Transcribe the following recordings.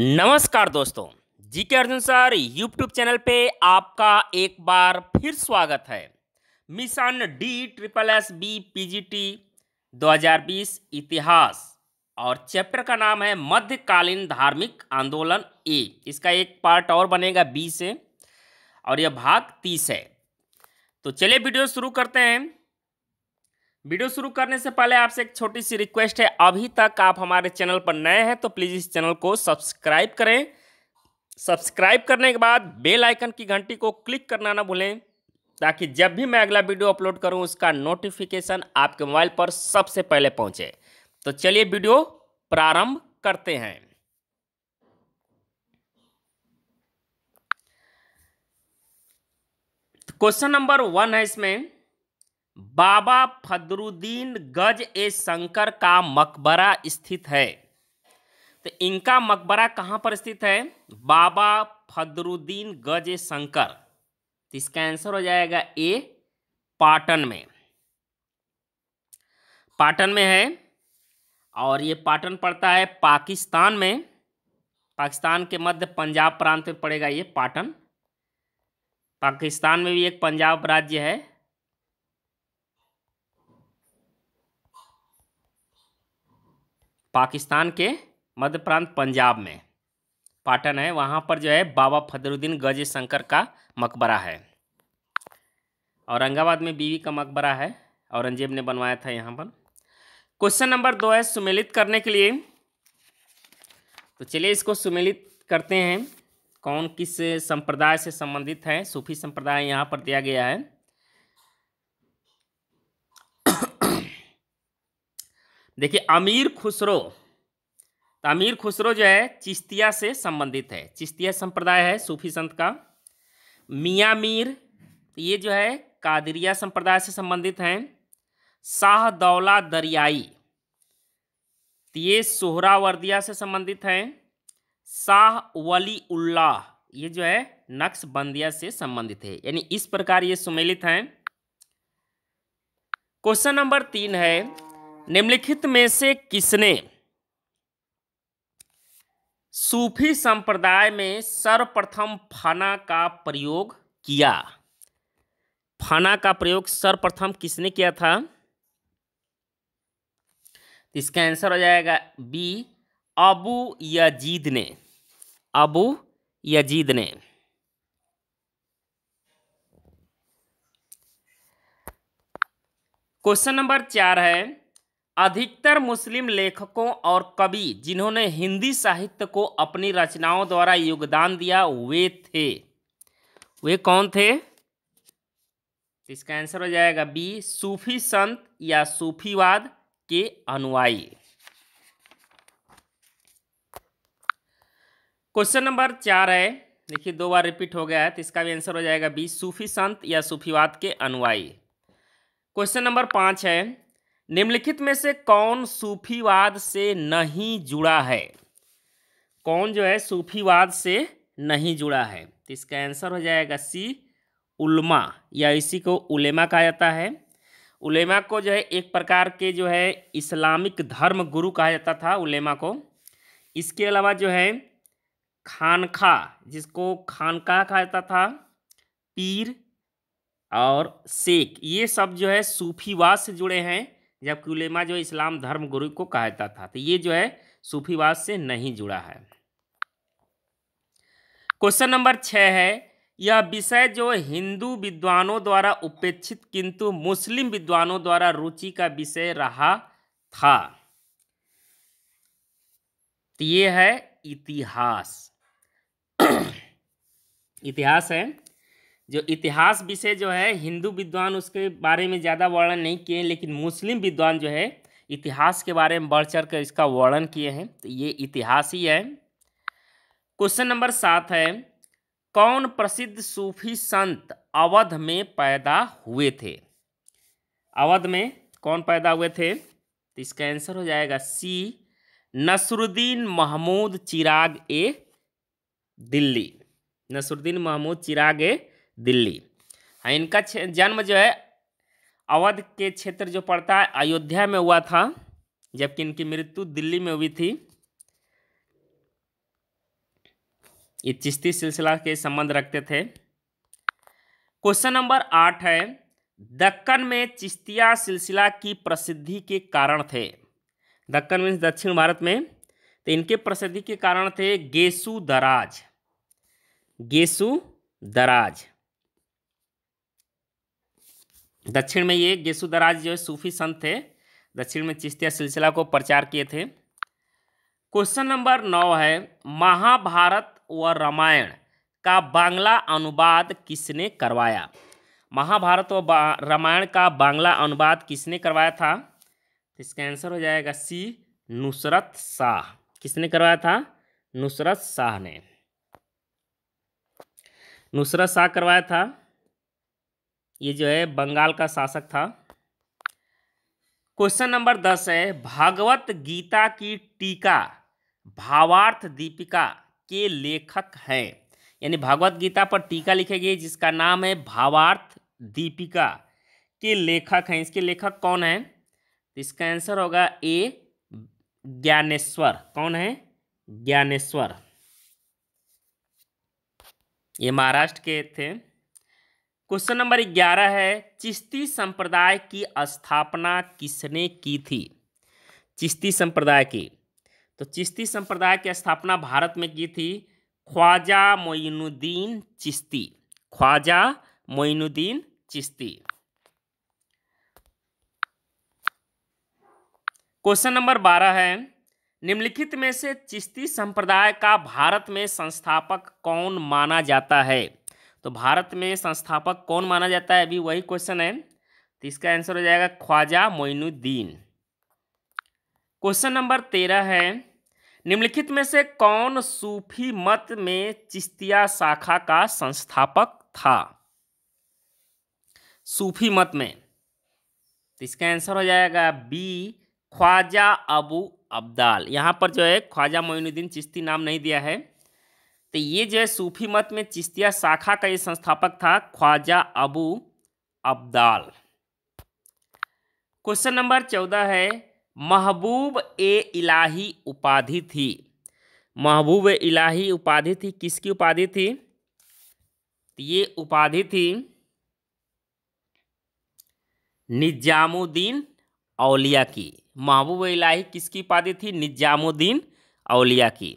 नमस्कार दोस्तों जी के अर्जुन सर यूट्यूब चैनल पे आपका एक बार फिर स्वागत है mission D triple S B P G T दो इतिहास और चैप्टर का नाम है मध्यकालीन धार्मिक आंदोलन ए इसका एक पार्ट और बनेगा बी से और यह भाग तीस है तो चलिए वीडियो शुरू करते हैं वीडियो शुरू करने से पहले आपसे एक छोटी सी रिक्वेस्ट है अभी तक आप हमारे चैनल पर नए हैं तो प्लीज़ इस चैनल को सब्सक्राइब करें सब्सक्राइब करने के बाद बेल आइकन की घंटी को क्लिक करना ना भूलें ताकि जब भी मैं अगला वीडियो अपलोड करूं उसका नोटिफिकेशन आपके मोबाइल पर सबसे पहले पहुंचे तो चलिए वीडियो प्रारंभ करते हैं क्वेश्चन नंबर वन है इसमें बाबा फदरुद्दीन गज ए शंकर का मकबरा स्थित है तो इनका मकबरा कहाँ पर स्थित है बाबा फदरुद्दीन गज ए शंकर तो इसका आंसर हो जाएगा ए पाटन में पाटन में है और ये पाटन पड़ता है पाकिस्तान में पाकिस्तान के मध्य पंजाब प्रांत में पड़ेगा ये पाटन पाकिस्तान में भी एक पंजाब राज्य है पाकिस्तान के मध्य प्रांत पंजाब में पाटन है वहाँ पर जो है बाबा फदरुद्दीन गज शंकर का मकबरा है औरंगाबाद में बीवी का मकबरा है औरंगजेब ने बनवाया था यहाँ पर क्वेश्चन नंबर दो है सुमेलित करने के लिए तो चलिए इसको सुमेलित करते हैं कौन किस संप्रदाय से संबंधित हैं सूफी संप्रदाय यहाँ पर दिया गया है देखिए अमीर खुसरो तो अमीर खुसरो जो है चिश्तिया से संबंधित है चिश्तिया संप्रदाय है सूफी संत का मियाँ मीर तो ये जो है कादरिया संप्रदाय से संबंधित हैं शाह दौला दरियाई तो ये सोहरावर्दिया से संबंधित हैं शाह वली उल्लाह ये जो है नक्शबंदिया से संबंधित है यानी इस प्रकार ये सुमेलित हैं क्वेश्चन नंबर तीन है निम्नलिखित में से किसने सूफी संप्रदाय में सर्वप्रथम फना का प्रयोग किया फना का प्रयोग सर्वप्रथम किसने किया था इसका आंसर हो जाएगा बी अबू यजीद ने अबू यजीद ने क्वेश्चन नंबर चार है अधिकतर मुस्लिम लेखकों और कवि जिन्होंने हिंदी साहित्य को अपनी रचनाओं द्वारा योगदान दिया वे थे वे कौन थे इसका आंसर हो जाएगा बी सूफी संत या सूफीवाद के अनुयायी क्वेश्चन नंबर चार है देखिए दो बार रिपीट हो गया है तो इसका भी आंसर हो जाएगा बी सूफी संत या सूफीवाद के अनुयायी क्वेश्चन नंबर पाँच है निम्नलिखित में से कौन सूफीवाद से नहीं जुड़ा है कौन जो है सूफीवाद से नहीं जुड़ा है तो इसका आंसर हो जाएगा सी उलमा या इसी को उलेमा कहा जाता है उलेमा को जो है एक प्रकार के जो है इस्लामिक धर्म गुरु कहा जाता था उलेमा को इसके अलावा जो है खानखा जिसको खानका कहा जाता था पीर और शेख ये सब जो है सूफीवाद से जुड़े हैं जबकि उलेमा जो इस्लाम धर्म गुरु को कहता था तो ये जो है सूफीवाद से नहीं जुड़ा है क्वेश्चन नंबर छः है यह विषय जो हिंदू विद्वानों द्वारा उपेक्षित किंतु मुस्लिम विद्वानों द्वारा रुचि का विषय रहा था तो ये है इतिहास इतिहास है जो इतिहास विषय जो है हिंदू विद्वान उसके बारे में ज़्यादा वर्णन नहीं किए लेकिन मुस्लिम विद्वान जो है इतिहास के बारे में बढ़ चढ़ कर इसका वर्णन किए हैं तो ये इतिहास ही है क्वेश्चन नंबर सात है कौन प्रसिद्ध सूफी संत अवध में पैदा हुए थे अवध में कौन पैदा हुए थे तो इसका आंसर हो जाएगा सी नसरुद्दीन महमूद चिराग ए दिल्ली नसरुद्दीन महमूद चिराग ए दिल्ली हाँ, इनका जन्म जो है अवध के क्षेत्र जो पड़ता है अयोध्या में हुआ था जबकि इनकी मृत्यु दिल्ली में हुई थी ये चिश्ती सिलसिला के संबंध रखते थे क्वेश्चन नंबर आठ है दक्कन में चिश्तिया सिलसिला की प्रसिद्धि के कारण थे दक्कन मीन्स दक्षिण भारत में तो इनके प्रसिद्धि के कारण थे गेसु दराज गेसु दराज दक्षिण में ये गेसुदराज जो है सूफी संत थे दक्षिण में चिश्तिया सिलसिला को प्रचार किए थे क्वेश्चन नंबर नौ है महाभारत व रामायण का बांग्ला अनुवाद किसने करवाया महाभारत व रामायण का बांग्ला अनुवाद किसने करवाया था तो इसका आंसर हो जाएगा सी नुसरत शाह किसने करवाया था नुसरत शाह ने नुसरत शाह करवाया था ये जो है बंगाल का शासक था क्वेश्चन नंबर दस है भागवत गीता की टीका भावार्थ दीपिका के लेखक हैं यानी भागवत गीता पर टीका लिखे गई जिसका नाम है भावार्थ दीपिका के लेखक हैं इसके लेखक कौन है तो इसका आंसर होगा ए ज्ञानेश्वर कौन है ज्ञानेश्वर ये महाराष्ट्र के थे क्वेश्चन नंबर ग्यारह है चिश्ती संप्रदाय की स्थापना किसने की थी चिश्ती संप्रदाय की तो चिश्ती संप्रदाय की स्थापना भारत में की थी ख्वाजा मोइनुद्दीन चिश्ती ख्वाजा मोइनुद्दीन चिश्ती क्वेश्चन नंबर बारह है निम्नलिखित में से चिश्ती संप्रदाय का भारत में संस्थापक कौन माना जाता है तो भारत में संस्थापक कौन माना जाता है अभी वही क्वेश्चन है तो इसका आंसर हो जाएगा ख्वाजा मोइनुद्दीन क्वेश्चन नंबर तेरह है निम्नलिखित में से कौन सूफी मत में चिश्तिया शाखा का संस्थापक था सूफी मत में तो इसका आंसर हो जाएगा बी ख्वाजा अबू अब्दाल यहाँ पर जो है ख्वाजा मोइनुद्दीन चिश्ती नाम नहीं दिया है तो ये जो है सूफी मत में चिश्तिया शाखा का ये संस्थापक था ख्वाजा अबू अब्दाल क्वेश्चन नंबर चौदह है महबूब ए इलाही उपाधि थी महबूब इलाही उपाधि थी किसकी उपाधि थी तो ये उपाधि थी निजामुद्दीन औलिया की महबूब इलाही किसकी उपाधि थी निजामुद्दीन औलिया की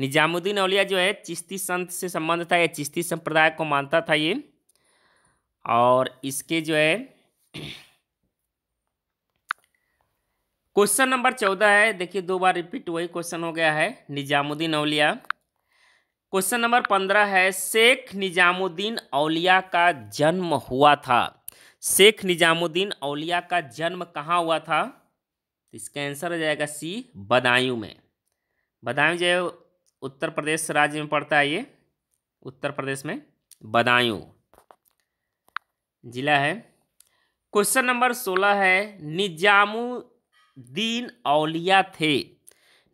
निजामुद्दीन अलिया जो है चिश्ती संत से संबंध था या चिश्ती संप्रदाय को मानता था ये और इसके जो है क्वेश्चन नंबर चौदह है देखिए दो बार रिपीट वही क्वेश्चन हो गया है निजामुद्दीन अलिया क्वेश्चन नंबर पंद्रह है शेख निजामुद्दीन अलिया का जन्म हुआ था शेख निजामुद्दीन अलिया का जन्म कहाँ हुआ था इसका आंसर हो जाएगा सी बदायूं में बदायूं जो उत्तर प्रदेश राज्य में पड़ता है ये उत्तर प्रदेश में बदायूं जिला है क्वेश्चन नंबर सोलह है निजामुद्दीन औलिया थे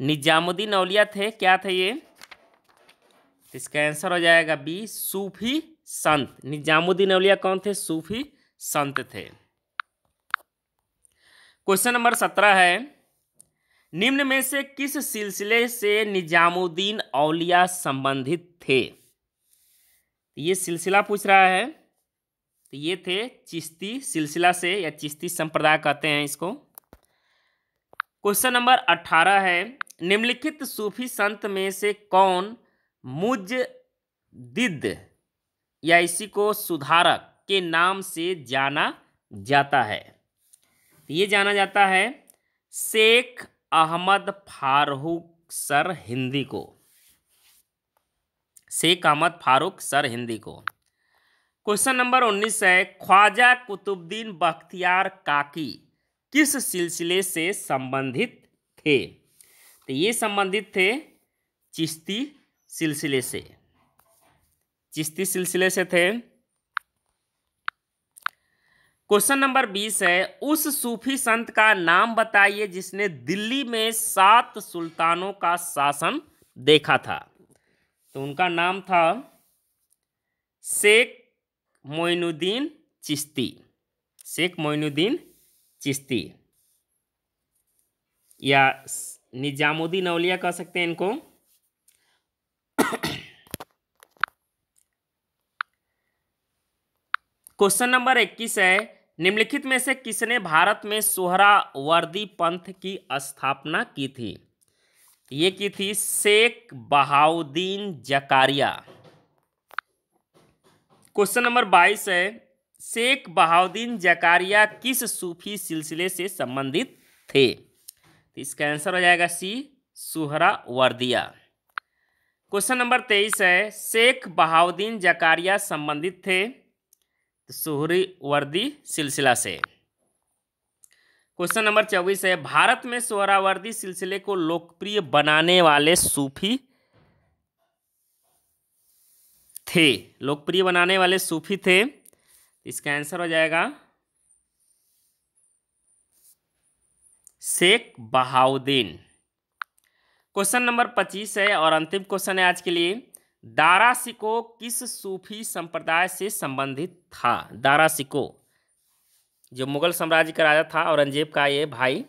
निजामुद्दीन औलिया थे क्या थे ये इसका आंसर हो जाएगा बी सूफी संत निजामुद्दीन औलिया कौन थे सूफी संत थे क्वेश्चन नंबर सत्रह है निम्न में से किस सिलसिले से निजामुद्दीन औलिया संबंधित थे ये सिलसिला पूछ रहा है तो ये थे चिश्ती सिलसिला से या चिश्ती संप्रदाय कहते हैं इसको क्वेश्चन नंबर अट्ठारह है निम्नलिखित सूफी संत में से कौन मुज दिद या इसी को सुधारक के नाम से जाना जाता है तो ये जाना जाता है शेख अहमद फारूक सर हिंदी को शेख अहमद फारूक सर हिंदी को क्वेश्चन नंबर उन्नीस है ख्वाजा कुतुबद्दीन बख्तियार काकी किस सिलसिले से संबंधित थे तो ये संबंधित थे चिश्ती सिलसिले से चिश्ती सिलसिले से थे क्वेश्चन नंबर बीस है उस सूफी संत का नाम बताइए जिसने दिल्ली में सात सुल्तानों का शासन देखा था तो उनका नाम था शेख मोइनुद्दीन चिश्ती शेख मोइनुद्दीन चिश्ती या निजामुद्दीन अलिया कह सकते हैं इनको क्वेश्चन नंबर इक्कीस है निम्नलिखित में से किसने भारत में सोहरावर्दी पंथ की स्थापना की थी ये की थी शेख बहाउद्दीन जकारिया क्वेश्चन नंबर बाईस है शेख बहाउद्दीन जकारिया किस सूफी सिलसिले से संबंधित थे तो इसका आंसर हो जाएगा C Suhrawardiyya question number तेईस है शेख बहाउद्दीन जकारिया संबंधित थे सुहरी वर्दी सिलसिला से क्वेश्चन नंबर चौबीस है भारत में सोहरावर्दी सिलसिले को लोकप्रिय बनाने वाले सूफी थे लोकप्रिय बनाने वाले सूफी थे इसका आंसर हो जाएगा शेख बहाउद्दीन क्वेश्चन नंबर पच्चीस है और अंतिम क्वेश्चन है आज के लिए दारा सिको किस सूफी संप्रदाय से संबंधित था दारा सिको जो मुगल साम्राज्य का राजा था औरंगजेब का ये भाई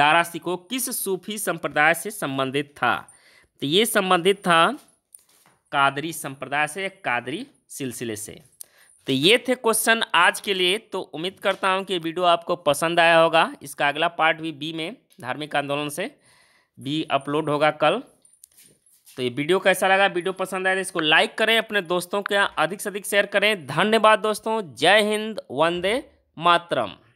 दारा सिको किस सूफी संप्रदाय से संबंधित था तो ये संबंधित था कादरी संप्रदाय से कादरी सिलसिले से तो ये थे क्वेश्चन आज के लिए तो उम्मीद करता हूँ कि वीडियो आपको पसंद आया होगा इसका अगला पार्ट भी बी में धार्मिक आंदोलन से भी अपलोड होगा कल तो ये वीडियो कैसा लगा वीडियो पसंद आया तो इसको लाइक करें अपने दोस्तों के अधिक से अधिक शेयर करें धन्यवाद दोस्तों जय हिंद वंदे मातरम